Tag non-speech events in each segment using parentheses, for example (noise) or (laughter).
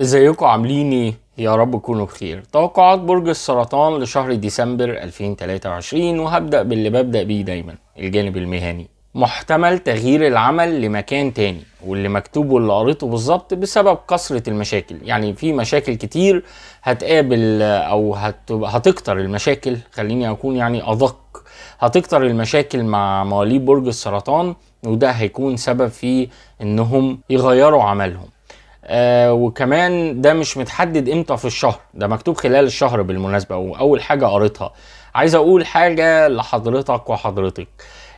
ازيكم عاملين ايه؟ يا رب تكونوا بخير. توقعات برج السرطان لشهر ديسمبر 2023 وهبدأ باللي ببدأ بيه دايما الجانب المهني. محتمل تغيير العمل لمكان تاني واللي مكتوب واللي قريته بالظبط بسبب كثرة المشاكل يعني في مشاكل كتير هتقابل او هتكتر المشاكل خليني اكون يعني ادق هتكتر المشاكل مع مواليد برج السرطان وده هيكون سبب في انهم يغيروا عملهم آه وكمان ده مش متحدد امتى في الشهر ده مكتوب خلال الشهر بالمناسبه واول حاجه قريتها عايز اقول حاجه لحضرتك وحضرتك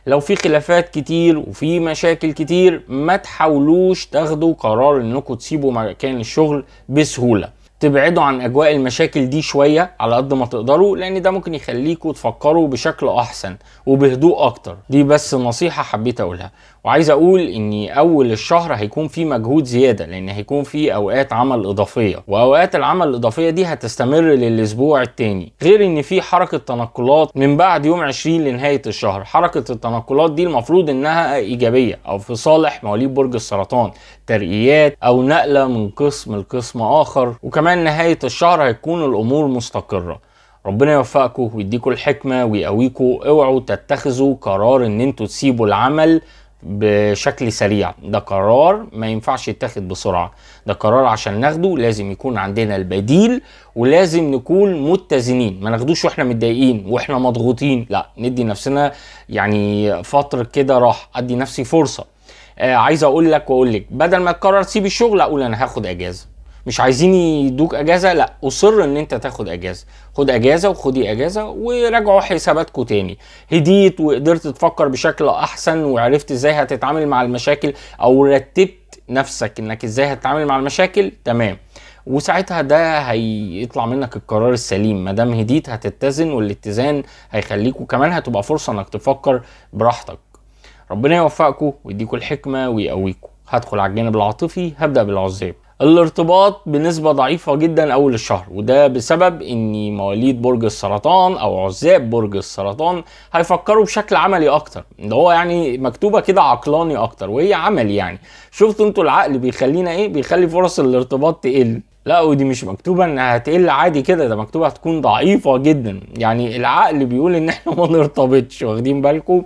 لو في خلافات كتير وفي مشاكل كتير ما تحاولوش تاخدوا قرار انكم تسيبوا مكان الشغل بسهوله تبعدوا عن اجواء المشاكل دي شويه على قد ما تقدروا لان ده ممكن يخليكم تفكروا بشكل احسن وبهدوء اكتر دي بس نصيحه حبيت اقولها وعايز اقول ان اول الشهر هيكون في مجهود زياده لان هيكون في اوقات عمل اضافيه واوقات العمل الاضافيه دي هتستمر للاسبوع الثاني غير ان في حركه تنقلات من بعد يوم 20 لنهايه الشهر حركه التنقلات دي المفروض انها ايجابيه او في صالح مواليد برج السرطان ترقيات او نقله من قسم لقسم اخر وكمان نهايه الشهر هيكون الامور مستقره ربنا يوفقكم ويديكم الحكمه ويقويكم اوعوا تتخذوا قرار ان انتوا تسيبوا العمل بشكل سريع ده قرار ما ينفعش يتاخد بسرعة ده قرار عشان ناخده لازم يكون عندنا البديل ولازم نكون متزنين ما ناخدوش واحنا متضايقين واحنا مضغوطين لا ندي نفسنا يعني فترة كده راح ادي نفسي فرصة آه عايز اقول لك واقول لك بدل ما تقرر تسيب الشغل اقول انا هاخد اجازه مش عايزين يدوك اجازه لا اصر ان انت تاخد اجازه خد اجازه وخدي اجازه وراجعوا حساباتكم تاني هديت وقدرت تفكر بشكل احسن وعرفت ازاي هتتعامل مع المشاكل او رتبت نفسك انك ازاي هتتعامل مع المشاكل تمام وساعتها ده هيطلع منك القرار السليم ما دام هديت هتتزن والاتزان هيخليك وكمان هتبقى فرصه انك تفكر براحتك ربنا يوفقكم ويديكم الحكمه ويقويكم هدخل على الجانب العاطفي هبدا بالعزاب الارتباط بنسبة ضعيفة جدا أول الشهر وده بسبب أن مواليد برج السرطان أو عزاب برج السرطان هيفكروا بشكل عملي أكتر ده هو يعني مكتوبة كده عقلاني أكتر وهي عملي يعني شفتوا أنتوا العقل بيخلينا إيه بيخلي فرص الارتباط تقل لا ودي مش مكتوبه انها هتقل عادي كده ده مكتوبه هتكون ضعيفه جدا يعني العقل بيقول ان احنا (laughs) ما نرتبطش واخدين بالكم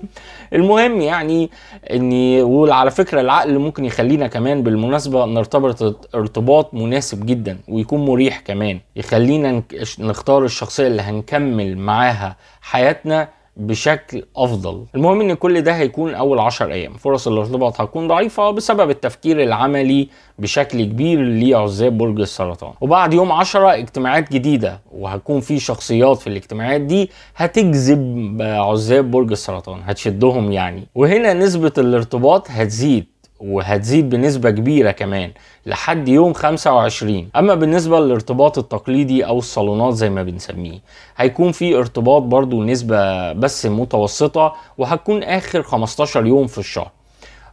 المهم يعني ان وعلى فكره العقل ممكن يخلينا كمان بالمناسبه نرتبط ارتباط مناسب جدا ويكون مريح كمان يخلينا نختار الشخصيه اللي هنكمل معاها حياتنا بشكل افضل المهم ان كل ده هيكون اول عشر ايام فرص الارتباط هتكون ضعيفه بسبب التفكير العملي بشكل كبير لعزاب برج السرطان وبعد يوم عشرة اجتماعات جديده وهتكون في شخصيات في الاجتماعات دي هتجذب عزاب برج السرطان هتشدهم يعني وهنا نسبه الارتباط هتزيد وهتزيد بنسبة كبيرة كمان لحد يوم 25 أما بالنسبة للارتباط التقليدي أو الصالونات زي ما بنسميه هيكون في ارتباط برضو نسبة بس متوسطة وهتكون آخر 15 يوم في الشهر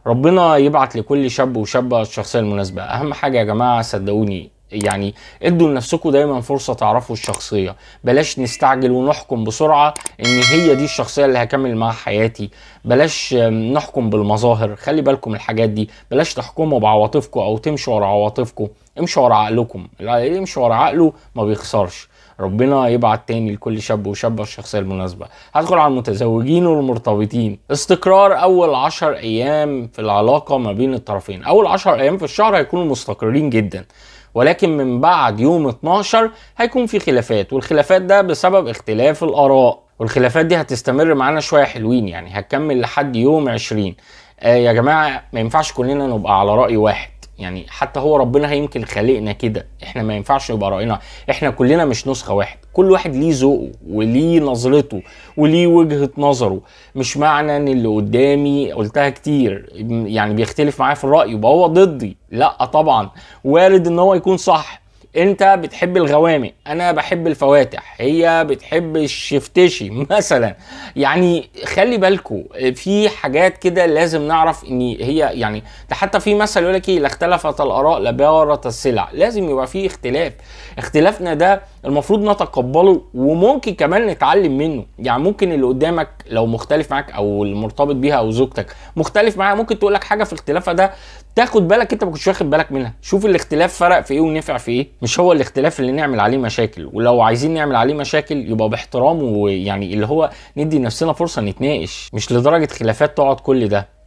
ربنا يبعت لكل شاب وشابة الشخصية المناسبة أهم حاجة يا جماعة صدقوني يعني ادوا لنفسكم دايما فرصه تعرفوا الشخصيه بلاش نستعجل ونحكم بسرعه ان هي دي الشخصيه اللي هكمل معاها حياتي بلاش نحكم بالمظاهر خلي بالكم الحاجات دي بلاش تحكموا بعواطفكم او تمشوا ورا عواطفكم امشوا ورا عقلكم اللي يمشي ورا عقله ما بيخسرش ربنا يبعت تاني لكل شاب وشابة الشخصية المناسبة هدخل على المتزوجين والمرتبطين استقرار أول عشر أيام في العلاقة ما بين الطرفين أول عشر أيام في الشهر هيكونوا مستقرين جدا ولكن من بعد يوم 12 هيكون في خلافات والخلافات ده بسبب اختلاف الآراء والخلافات دي هتستمر معانا شوية حلوين يعني هتكمل لحد يوم 20 آه يا جماعة ما ينفعش كلنا نبقى على رأي واحد يعني حتى هو ربنا يمكن خلقنا كده احنا ما ينفعش يبقى راينا احنا كلنا مش نسخه واحد كل واحد ليه ذوقه وليه نظرته وليه وجهه نظره مش معنى ان اللي قدامي قلتها كتير يعني بيختلف معايا في الراي يبقى هو ضدي لا طبعا وارد ان هو يكون صح انت بتحب الغوامق انا بحب الفواتح هي بتحب الشفتشي (laughs) مثلا يعني خلي بالكو في حاجات كده لازم نعرف ان هي يعني ده حتى في مثل يقول لك ايه لا اختلفت الاراء لبارت السلع لازم يبقى في اختلاف اختلافنا ده المفروض نتقبله وممكن كمان نتعلم منه يعني ممكن اللي قدامك لو مختلف معاك او المرتبط بيها او زوجتك مختلف معاها ممكن تقول لك حاجه في اختلافها ده تاخد بالك انت ما كنتش واخد بالك منها شوف الاختلاف فرق في ايه ونفع في ايه مش هو الاختلاف اللي نعمل عليه مشاكل ولو عايزين نعمل عليه مشاكل يبقى باحترام ويعني اللي هو ندي نفسنا فرصه نتناقش مش لدرجه خلافات تقعد كل ده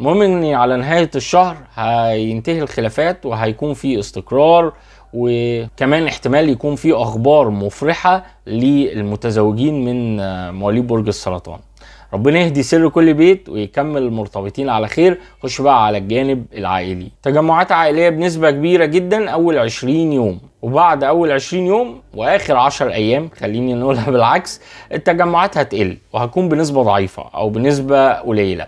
المهم ان على نهايه الشهر هينتهي الخلافات وهيكون في استقرار وكمان احتمال يكون في اخبار مفرحه للمتزوجين من مواليد برج السرطان ربنا يهدي سر كل بيت ويكمل مرتبطين على خير خش بقى على الجانب العائلي تجمعات عائلية بنسبة كبيرة جدا أول 20 يوم وبعد أول 20 يوم وآخر 10 أيام خليني نقولها بالعكس التجمعات هتقل وهتكون بنسبة ضعيفة أو بنسبة قليلة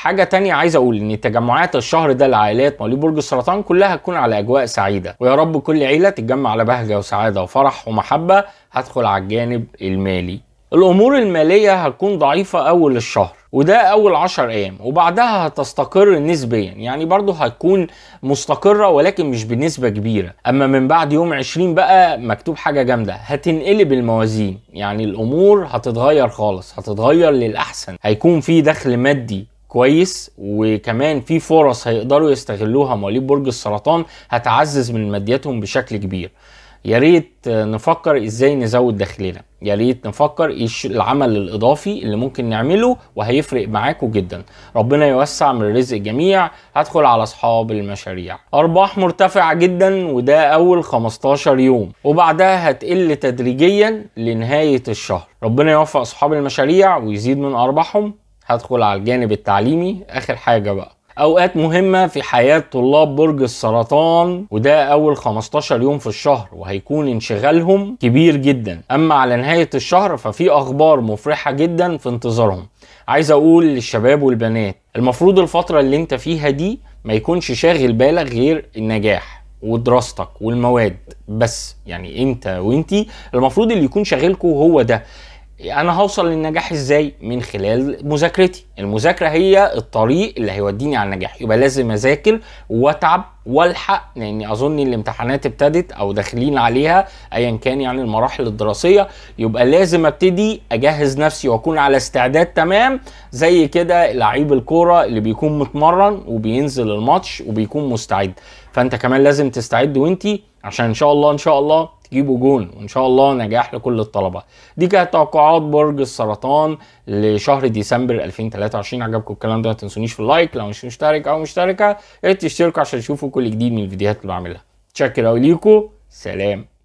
حاجه تانية عايز اقول ان تجمعات الشهر ده لعائلات مواليد برج السرطان كلها هتكون على اجواء سعيده ويا رب كل عيله تتجمع على بهجه وسعاده وفرح ومحبه هدخل على الجانب المالي الامور الماليه هتكون ضعيفه اول الشهر وده اول 10 ايام وبعدها هتستقر نسبيا يعني برضه هتكون مستقره ولكن مش بنسبه كبيره اما من بعد يوم 20 بقى مكتوب حاجه جامده هتنقلب الموازين يعني الامور هتتغير خالص هتتغير للاحسن هيكون في دخل مادي كويس وكمان في فرص هيقدروا يستغلوها مواليد برج السرطان هتعزز من مادياتهم بشكل كبير يا ريت نفكر ازاي نزود دخلنا يا ريت نفكر ايش العمل الاضافي اللي ممكن نعمله وهيفرق معاكم جدا ربنا يوسع من رزق الجميع هدخل على اصحاب المشاريع ارباح مرتفعه جدا وده اول 15 يوم وبعدها هتقل تدريجيا لنهايه الشهر ربنا يوفق اصحاب المشاريع ويزيد من ارباحهم هدخل على الجانب التعليمي اخر حاجه بقى اوقات مهمه في حياه طلاب برج السرطان وده اول 15 يوم في الشهر وهيكون انشغالهم كبير جدا اما على نهايه الشهر ففي اخبار مفرحه جدا في انتظارهم عايز اقول للشباب والبنات المفروض الفتره اللي انت فيها دي ما يكونش شاغل بالك غير النجاح ودراستك والمواد بس يعني انت وانتي المفروض اللي يكون شاغلكوا هو ده انا هوصل للنجاح ازاي من خلال مذاكرتي المذاكره هي الطريق اللي هيوديني على النجاح يبقى لازم اذاكر واتعب والحق لاني اظن الامتحانات ابتدت او داخلين عليها ايا كان يعني المراحل الدراسيه يبقى لازم ابتدي اجهز نفسي واكون على استعداد تمام زي كده لعيب الكوره اللي بيكون متمرن وبينزل الماتش وبيكون مستعد فانت كمان لازم تستعد وانت عشان ان شاء الله ان شاء الله تجيبوا جون وان شاء الله نجاح لكل الطلبه دي كانت توقعات برج السرطان لشهر ديسمبر 2023 عجبكم الكلام ده ما تنسونيش في اللايك لو مش مشترك او مشتركه يا ريت تشتركوا عشان تشوفوا كل جديد من الفيديوهات اللي بعملها تشكر قوي ليكم سلام